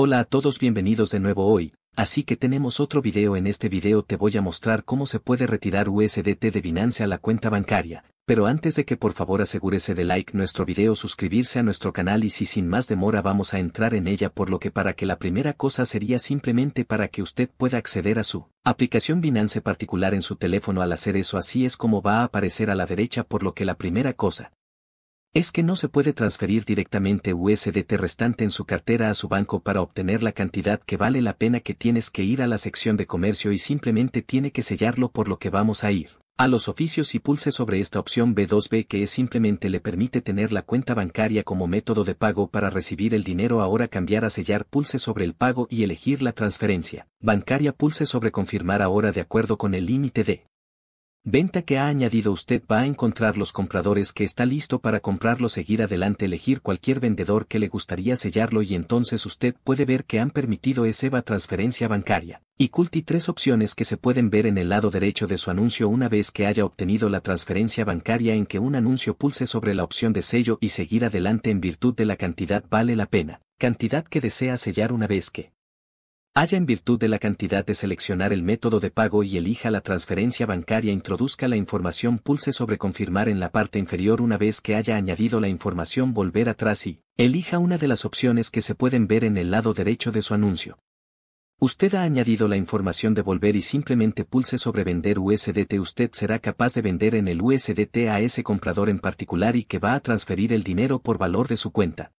Hola a todos bienvenidos de nuevo hoy, así que tenemos otro video en este video te voy a mostrar cómo se puede retirar USDT de Binance a la cuenta bancaria, pero antes de que por favor asegúrese de like nuestro video suscribirse a nuestro canal y si sin más demora vamos a entrar en ella por lo que para que la primera cosa sería simplemente para que usted pueda acceder a su aplicación Binance particular en su teléfono al hacer eso así es como va a aparecer a la derecha por lo que la primera cosa es que no se puede transferir directamente USDT restante en su cartera a su banco para obtener la cantidad que vale la pena que tienes que ir a la sección de comercio y simplemente tiene que sellarlo por lo que vamos a ir. A los oficios y pulse sobre esta opción B2B que es simplemente le permite tener la cuenta bancaria como método de pago para recibir el dinero ahora cambiar a sellar pulse sobre el pago y elegir la transferencia. Bancaria pulse sobre confirmar ahora de acuerdo con el límite de Venta que ha añadido usted va a encontrar los compradores que está listo para comprarlo seguir adelante elegir cualquier vendedor que le gustaría sellarlo y entonces usted puede ver que han permitido va transferencia bancaria. Y culti tres opciones que se pueden ver en el lado derecho de su anuncio una vez que haya obtenido la transferencia bancaria en que un anuncio pulse sobre la opción de sello y seguir adelante en virtud de la cantidad vale la pena, cantidad que desea sellar una vez que Haya en virtud de la cantidad de seleccionar el método de pago y elija la transferencia bancaria. Introduzca la información, pulse sobre confirmar en la parte inferior una vez que haya añadido la información, volver atrás y elija una de las opciones que se pueden ver en el lado derecho de su anuncio. Usted ha añadido la información de volver y simplemente pulse sobre vender USDT. Usted será capaz de vender en el USDT a ese comprador en particular y que va a transferir el dinero por valor de su cuenta.